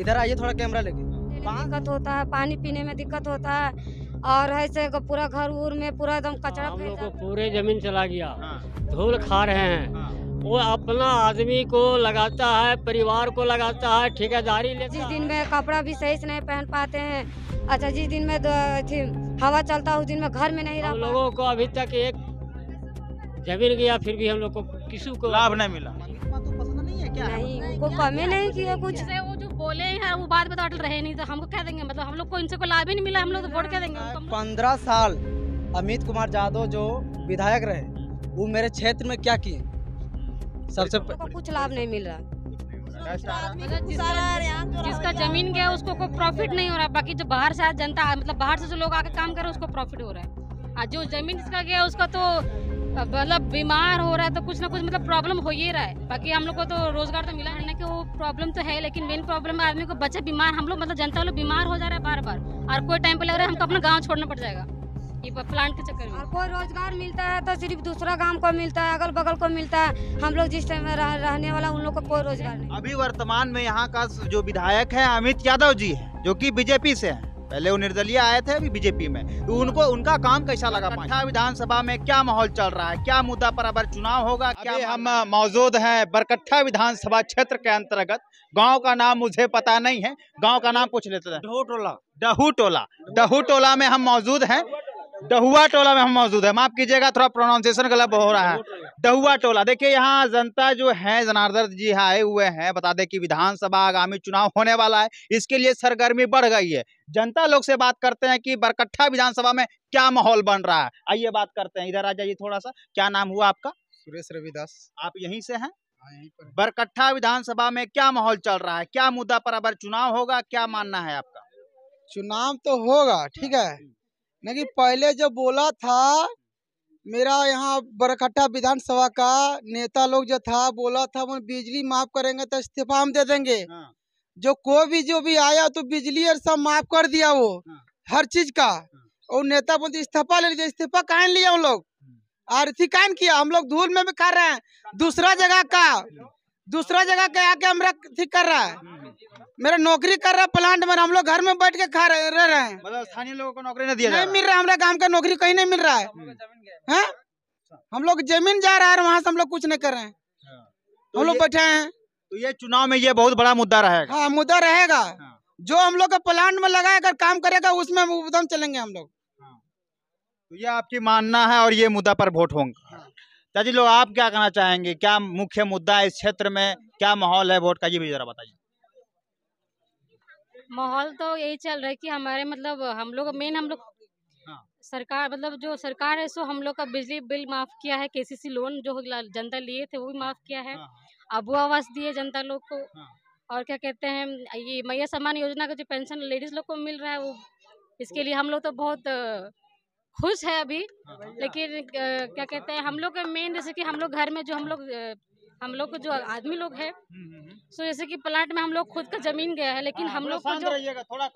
इधर आइए थोड़ा कैमरा लेके दिक्कत होता है पानी पीने में दिक्कत होता है और ऐसे पूरा घर उर में पूरा एकदम कचरा हाँ, हम को पूरे जमीन चला गया हाँ। धूल खा रहे हैं हाँ। वो अपना आदमी को लगाता है परिवार को लगाता है ठेकेदारी जिस दिन में कपड़ा भी सही से नहीं पहन पाते हैं अच्छा जिस दिन में हवा चलता उस दिन में घर में नहीं रहा लोगों को अभी तक एक जमीन गया फिर भी हम लोग को किसी को लाभ नहीं मिला तो नहीं उनको कमी नहीं किया कुछ बोले हैं वो बाद में तो अटल रहे नहीं तो हमको कह देंगे मतलब हम लोग को इनसे कोई लाभ ही नहीं मिला हम लोग तो वोट कह देंगे पंद्रह साल अमित कुमार जादव जो विधायक रहे वो मेरे क्षेत्र में क्या किए सबसे कुछ लाभ नहीं मिल रहा मतलब जिसका, तो जिसका जमीन गया उसको कोई प्रॉफिट नहीं हो रहा बाकी जो बाहर से जनता मतलब बाहर से जो लोग आके काम कर रहे हैं उसको प्रॉफिट हो रहा है जो जमीन जिसका गया उसका तो मतलब बीमार हो रहा है तो कुछ ना कुछ मतलब प्रॉब्लम हो ही रहा है बाकी हम लोग को तो रोजगार तो मिला है ना कि वो प्रॉब्लम तो है लेकिन मेन प्रॉब्लम है आदमी को बच्चे बीमार हम लोग मतलब जनता लोग बीमार हो जा रहा है बार बार और कोई टाइम पे लग रहा है हमको अपना गाँव छोड़ना पड़ जाएगा ये प्लांट के चक्कर में कोई रोजगार मिलता है तो सिर्फ दूसरा गांव को मिलता है अगल बगल को मिलता है हम लोग जिस टाइम में रह, रहने वाला उन लोग को कोई रोजगार नहीं अभी वर्तमान में यहाँ का जो विधायक है अमित यादव जी है जो की बीजेपी से है पहले वो निर्दलीय आए थे अभी बीजेपी में तो उनको उनका काम कैसा लगा पटना विधानसभा में क्या माहौल चल रहा है क्या मुद्दा पर अब चुनाव होगा क्या हम मौजूद हैं बरकट्ठा विधानसभा क्षेत्र के अंतर्गत गांव का नाम मुझे पता नहीं है गांव का नाम कुछ लेते हैं डहू टोला डहू टोला डहू टोला में हम मौजूद हैं डहुआ टोला में हम मौजूद है माफ कीजिएगा थोड़ा प्रोनाउंसिएशन गलत हो रहा है डहुआ टोला देखिए यहाँ जनता जो है जनार्दन जी आए हुए हैं बता दें कि विधानसभा आगामी चुनाव होने वाला है इसके लिए सरगर्मी बढ़ गई है जनता लोग से बात करते हैं कि बरकट्ठा विधानसभा में क्या माहौल बन रहा है आइए बात करते हैं इधर आ जाइए थोड़ा सा क्या नाम हुआ आपका सुरेश रविदास आप यहीं से हैं हाँ, बरकट्ठा विधानसभा में क्या माहौल चल रहा है क्या मुद्दा पर अगर चुनाव होगा क्या मानना है आपका चुनाव तो होगा ठीक है नहीं पहले जो बोला था मेरा यहाँ बरखट्टा विधानसभा का नेता लोग जो था बोला था वो बिजली माफ करेंगे तो इस्तीफा हम दे देंगे हाँ। जो कोई भी जो भी आया तो बिजली और सब माफ कर दिया वो हाँ। हर चीज का हाँ। और नेता बोलते इस्तीफा ले लीजिए इस्तीफा कह लिया उन लोग आरती कान किया हम लोग धूल में भी कर रहे हैं दूसरा जगह का दूसरा जगह के आके हमारा कर रहा है हम्म, हम्म। मेरा नौकरी कर रहा है प्लांट में हम लोग घर में बैठ के खा रह, रह रहे हैं मतलब स्थानीय लोगों को नौकरी नहीं दिया नहीं मिल रहा हमारा गांव का नौकरी कहीं नहीं मिल रहा है हम्म। हैं हम लोग जमीन जा रहा है वहाँ से हम लोग कुछ नहीं कर रहे हैं हाँ। तो हम लोग बैठे हैं तो ये चुनाव में ये बहुत बड़ा मुद्दा रहेगा हाँ मुद्दा रहेगा हाँ। जो हम लोग प्लांट में लगाए अगर काम करेगा उसमें एकदम चलेंगे हम लोग हाँ। तो ये आपकी मानना है और ये मुद्दा पर वोट होंगे चाची लोग आप क्या कहना चाहेंगे क्या मुख्य मुद्दा है इस क्षेत्र में क्या माहौल है वोट का ये भी जरा बताइए माहौल तो यही चल रहा है कि हमारे मतलब हम लोग मेन हम लोग हाँ। सरकार मतलब जो सरकार है सो हम लोग का बिजली बिल माफ किया है केसीसी लोन जो जनता लिए थे वो भी माफ किया है हाँ, हाँ। अबू आवास दिए जनता लोग को हाँ। और क्या कहते हैं ये मैया सम्मान योजना का जो पेंशन लेडीज लोग को मिल रहा है वो इसके लिए हम लोग तो बहुत खुश है अभी हाँ, हाँ। लेकिन क्या कहते हैं हम लोग मेन जैसे कि हम लोग घर में जो हम लोग हम लोग को जो आदमी लोग है हम्म, हम्म, हम्म। सो जैसे कि प्लांट में हम लोग खुद का जमीन गया है लेकिन हाँ, हम लोग को जो थोड़ा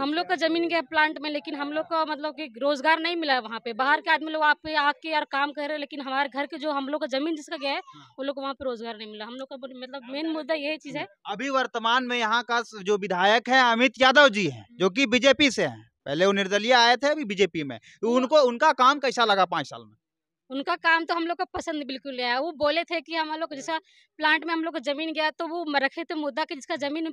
हम लोग का जमीन गया प्लांट में लेकिन हम लोग को मतलब कि रोजगार नहीं मिला वहाँ पे बाहर के आदमी लोग आप पे आके यार काम कर रहे हैं लेकिन हमारे घर के जो हम लोग का जमीन जिसका गया है वो लोग को वहाँ पे रोजगार नहीं मिला हम लोग का मतलब मेन मुद्दा यही चीज है अभी वर्तमान में यहाँ का जो विधायक है अमित यादव जी है जो की बीजेपी से है पहले वो निर्दलीय आए थे अभी बीजेपी में तो हाँ। उनको उनका काम कैसा लगा पाँच साल में उनका काम तो हम लोग को पसंद बिल्कुल नहीं आया वो बोले थे कि हम लोग जैसा प्लांट में हम लोग जमीन गया तो वो रखे थे मुद्दा कि जिसका जमीन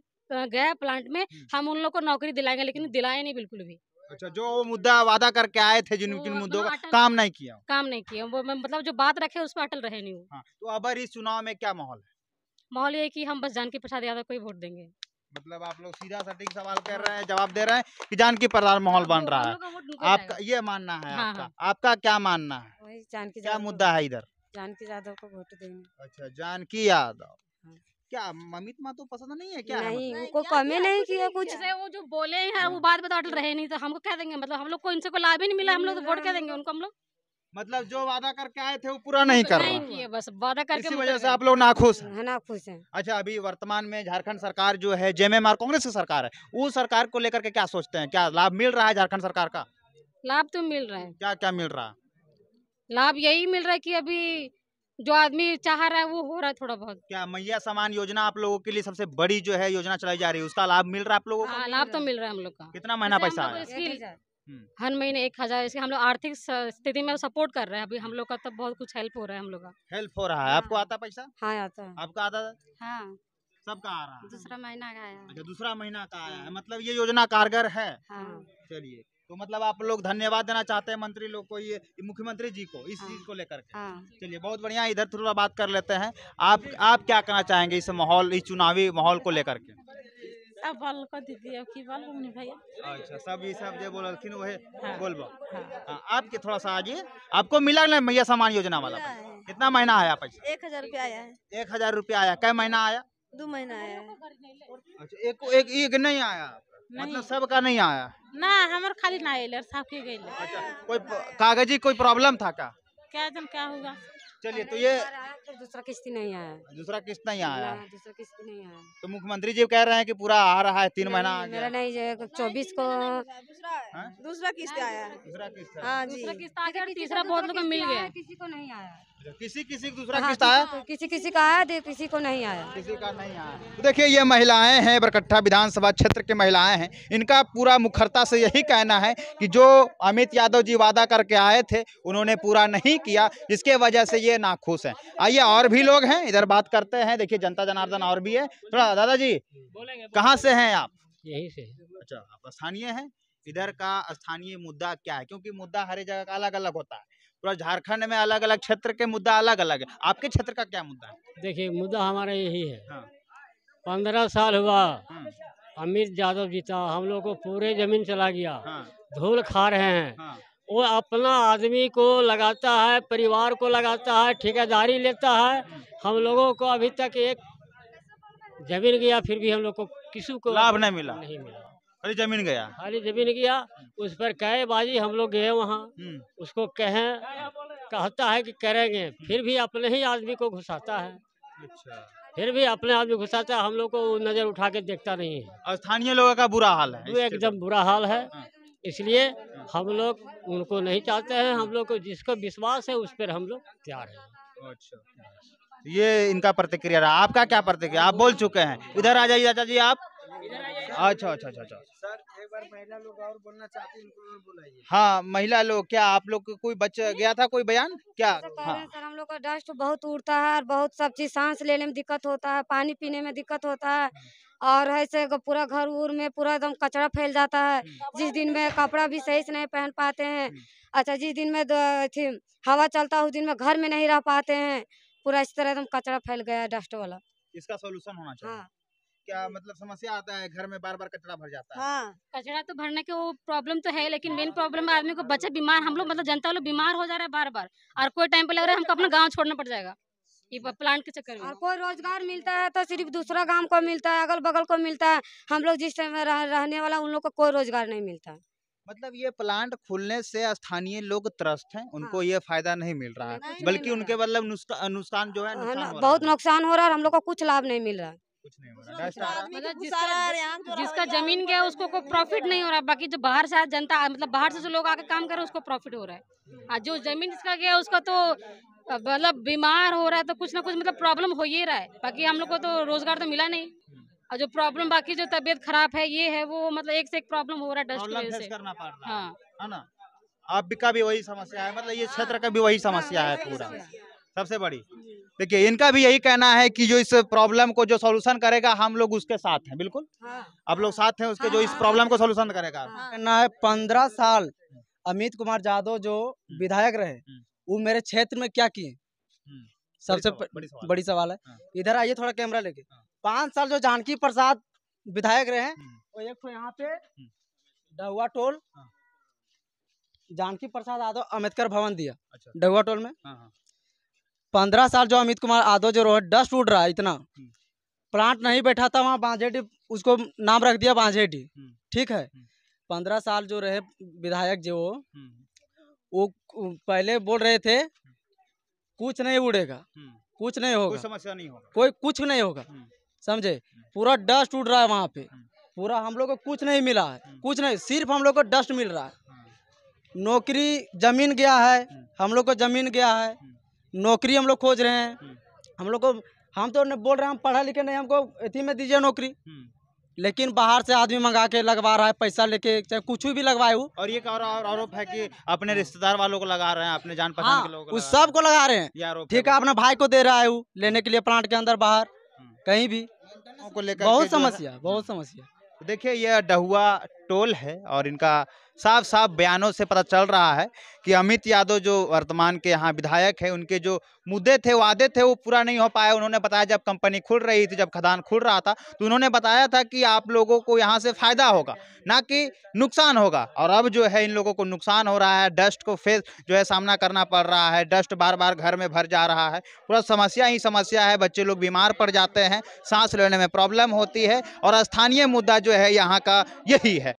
गया प्लांट में हम्म। हम उन लोग को नौकरी दिलाएंगे लेकिन दिलाए नहीं बिल्कुल भी अच्छा जो वो मुद्दा वादा करके आए थे जिन जिन मुद्दों का काम नहीं किया काम नहीं किया वो मतलब जो बात रखे उस पर अटल रहे नहीं वो हाँ, तो अब इस चुनाव में क्या माहौल है माहौल ये की हम बस जानकी प्रसाद यादव को ही वोट देंगे मतलब आप लोग सीधा सटीक सवाल कर रहे हैं जवाब दे रहे हैं कि जानकी प्रधान माहौल बन रहा है आपका ये मानना है हाँ, हाँ। आपका क्या मानना है जानकी क्या मुद्दा है इधर जानकी यादव को वोट देंगे अच्छा जानकी यादव हाँ। क्या ममित माँ तो पसंद नहीं है क्या नहीं उनको कमी नहीं किया कुछ वो जो बोले हैं वो बात बता रहे नहीं तो हमको कह देंगे मतलब हम लोग को इनसे को लाभ ही नहीं मिला हम लोग तो वोट कह देंगे उनको हम लोग मतलब जो वादा करके आए थे वो पूरा नहीं कर रहे बस वादा करके इसी वजह से आप लोग नाखुश हैं हाँ, नाखुश हैं अच्छा अभी वर्तमान में झारखंड सरकार जो है जेएमएमआर कांग्रेस की सरकार है वो सरकार को लेकर के क्या सोचते हैं क्या लाभ मिल रहा है झारखंड सरकार का लाभ तो मिल रहा है क्या क्या मिल रहा लाभ यही मिल रहा है की अभी जो आदमी चाह रहा है वो हो रहा है थोड़ा बहुत क्या मैया समान योजना आप लोगों के लिए सबसे बड़ी जो है योजना चलाई जा रही है उसका लाभ मिल रहा है आप लोगों को हाँ, लाभ तो मिल रहा है हम लोग का कितना महीना पैसा हर महीने एक हजार इसके हम लोग आर्थिक स्थिति में सपोर्ट कर रहे हैं अभी हम लोग का तो बहुत कुछ हेल्प हो रहा है हम लोग का हेल्प हो रहा है हाँ। आपको आता पैसा हाँ आता है आपका आता हाँ सबका आ रहा है दूसरा महीना का आया अच्छा दूसरा महीना का आया है हाँ। मतलब ये योजना कारगर है हाँ। चलिए तो मतलब आप लोग धन्यवाद देना चाहते हैं मंत्री लोग को ये मुख्यमंत्री जी को इस चीज हाँ। को लेकर के चलिए बहुत बढ़िया इधर थोड़ा बात कर लेते हैं आप आप क्या कहना चाहेंगे इस माहौल इस चुनावी माहौल को लेकर के अब बाल को दे दियो की बल हमने भैया अच्छा सब ये सब जो बोलल किन ओहे हाँ, बोल बो हाँ।, हाँ, आपके थोड़ा सा आज आपको मिला ना मैया सम्मान योजना वाला कितना महीना आया पैसा एक हजार रुपया आया है एक हजार रुपया आया कई महीना आया दो महीना आया अच्छा एक एक एक नहीं आया मतलब सबका नहीं आया ना हमारे खाली ना आये सबके गए अच्छा कोई कागजी कोई प्रॉब्लम था क्या क्या जन क्या होगा चलिए तो ये तो दूसरा किस्त नहीं आया दूसरा किस्त नहीं आया दूसरा किस्त नहीं आया तो मुख्यमंत्री जी कह रहे हैं कि पूरा आ रहा है तीन महीना नहीं चौबीस को दूसरा किस्त आया दूसरा हाँ? किस्त हाँ जी तीसरा बहुत लोग तो मिल गया किसी को नहीं आया अच्छा, किसी किसी दूसरा हाँ, किस्त आया किसी किसी का आया किसी को नहीं आया किसी का नहीं आया तो देखिए ये महिलाएं हैं बरकट्ठा विधानसभा क्षेत्र के महिलाएं हैं इनका पूरा मुखरता से यही कहना है कि जो अमित यादव जी वादा करके आए थे उन्होंने पूरा नहीं किया जिसके वजह से ये नाखुश हैं आइए और भी लोग हैं इधर बात करते हैं देखिए जनता जनार्दन और भी है थोड़ा दादाजी कहाँ से हैं आप यही से अच्छा आप स्थानीय हैं इधर का स्थानीय मुद्दा क्या है क्योंकि मुद्दा हर जगह का अलग अलग होता है पूरा झारखंड में अलग अलग क्षेत्र के मुद्दा अलग अलग है आपके क्षेत्र का क्या मुद्दा है देखिए मुद्दा हमारा यही है हाँ। पंद्रह साल हुआ हाँ। अमित यादव जीता हम लोग को पूरे जमीन चला गया हाँ। धूल खा रहे हैं हाँ। वो अपना आदमी को लगाता है परिवार को लगाता है ठेकेदारी लेता है हम लोगों को अभी तक एक जमीन गया फिर भी हम लोग को किसी को लाभ नहीं मिला नहीं मिला खाली जमीन गया खाली जमीन गया उस पर कहे बाजी हम लोग गए वहाँ हम्म। उसको कहे कहता है कि करेंगे फिर भी अपने ही आदमी को घुसाता है अच्छा फिर भी अपने आदमी घुसाता है हम लोग को नजर उठा के देखता नहीं है स्थानीय लोगों का बुरा हाल है एकदम बुरा हाल है हाँ। इसलिए हम लोग उनको नहीं चाहते हैं हम लोग को जिसको विश्वास है उस पर हम लोग तैयार है अच्छा तो ये इनका प्रतिक्रिया रहा आपका क्या प्रतिक्रिया आप बोल चुके हैं इधर आ जाइए चाचा जी आप अच्छा अच्छा अच्छा अच्छा सर एक बार महिला लोग और बोलना चाहते हैं हाँ महिला लोग क्या आप लोग कोई बच्चा गया था कोई बयान क्या हाँ। सर हम लोग का डस्ट बहुत उड़ता है और बहुत सब चीज सांस लेने में दिक्कत होता है पानी पीने में दिक्कत होता है और ऐसे पूरा घर उर में पूरा एकदम कचरा फैल जाता है हम्म। जिस दिन में कपड़ा भी सही से नहीं पहन पाते हैं हम्म। अच्छा जिस दिन में हवा चलता है उस दिन में घर में नहीं रह पाते हैं पूरा इस तरह एकदम कचरा फैल गया डस्ट वाला इसका सोल्यूशन होना चाहिए हाँ। क्या मतलब समस्या आता है घर में बार बार कचरा भर जाता है हाँ कचरा तो भरने के वो प्रॉब्लम तो है लेकिन मेन प्रॉब्लम हाँ। है आदमी को बच्चे बीमार हम लोग मतलब जनता लोग बीमार हो जा रहा है बार बार और कोई टाइम पे लग रहा है हमको अपना गाँव छोड़ना पड़ जाएगा प्लांट के चक्कर में और कोई रोजगार मिलता है तो सिर्फ दूसरा गांव को मिलता है अगल बगल को मिलता है हम लोग जिस टाइम रह, रहने वाला उन लोग को कोई रोजगार नहीं मिलता मतलब ये प्लांट खुलने से स्थानीय लोग त्रस्त हैं उनको हाँ। ये फायदा नहीं मिल रहा है बल्कि उनके मतलब नुकसान जो है हाँ, बहुत नुकसान हो रहा है हम लोग को कुछ लाभ नहीं मिल रहा है कुछ नहीं हो रहा मतलब जिसका जमीन गया उसको कोई प्रॉफिट नहीं हो रहा बाकी जो बाहर से जनता मतलब बाहर से जो लोग आके काम कर रहे उसको प्रॉफिट हो रहा है हाँ, जो जमीन जिसका गया उसका तो मतलब बीमार हो रहा है तो कुछ ना कुछ मतलब प्रॉब्लम हो ही रहा है बाकी हम लोग को तो रोजगार तो मिला नहीं और जो प्रॉब्लम बाकी जो तबीयत खराब है ये है वो मतलब एक से एक प्रॉब्लम हो रहा है डस्ट से करना पड़ रहा हाँ ना आप भी का भी वही समस्या है मतलब ये क्षेत्र का भी वही हाँ, समस्या है पूरा सबसे बड़ी देखिए इनका भी यही कहना है कि जो इस प्रॉब्लम को जो सोल्यूशन करेगा हम लोग उसके साथ हैं बिल्कुल हाँ। आप लोग साथ हैं उसके हाँ। जो इस प्रॉब्लम हाँ। को सोल्यूशन करेगा हाँ। कहना है पंद्रह साल अमित कुमार यादव जो हम्म। विधायक रहे हम्म। वो मेरे क्षेत्र में क्या किए हम्म। सबसे बड़ी सवाल, है हाँ। इधर आइए थोड़ा कैमरा लेके पांच साल जो जानकी प्रसाद विधायक रहे और एक तो यहाँ पे डहुआ टोल जानकी प्रसाद यादव अम्बेडकर भवन दिया अच्छा। डहुआ टोल में पंद्रह साल जो अमित कुमार यादव जो रहो डस्ट उड़ रहा है इतना हम्म। प्लांट नहीं बैठा था वहाँ बांझेटी उसको नाम रख दिया बांझेटी हम्म। ठीक है हम्म। पंद्रह साल जो रहे विधायक जो वो पहले बोल रहे थे कुछ नहीं उड़ेगा कुछ नहीं होगा कोई समस्या नहीं होगा कोई कुछ नहीं होगा समझे पूरा डस्ट उड़ रहा है वहाँ पे पूरा हम लोग को कुछ नहीं मिला है कुछ नहीं सिर्फ हम लोग को डस्ट मिल रहा है नौकरी जमीन गया है हम लोग को जमीन गया है नौकरी हम लोग खोज रहे हैं हम्म। हम लोग को हम तो बोल रहे हैं हम पढ़ा लिखे नहीं हमको इसी में दीजिए नौकरी हम्म। लेकिन बाहर से आदमी मंगा के लगवा रहा है पैसा लेके चाहे कुछ भी लगवाए और ये और आरोप है कि अपने रिश्तेदार वालों को लगा रहे हैं अपने जान पहचान हाँ, के लोगों को उस सब को लगा रहे हैं ठीक है अपने भाई को दे रहा है वो लेने के लिए प्लांट के अंदर बाहर हम्म। कहीं भी को लेकर बहुत समस्या बहुत समस्या देखिये ये डहुआ टोल है और इनका साफ साफ बयानों से पता चल रहा है कि अमित यादव जो वर्तमान के यहाँ विधायक है उनके जो मुद्दे थे वादे थे वो पूरा नहीं हो पाए उन्होंने बताया जब कंपनी खुल रही थी जब खदान खुल रहा था तो उन्होंने बताया था कि आप लोगों को यहाँ से फ़ायदा होगा ना कि नुकसान होगा और अब जो है इन लोगों को नुकसान हो रहा है डस्ट को फेस जो है सामना करना पड़ रहा है डस्ट बार बार घर में भर जा रहा है पूरा समस्या ही समस्या है बच्चे लोग बीमार पड़ जाते हैं सांस लेने में प्रॉब्लम होती है और स्थानीय मुद्दा जो है यहाँ का यही है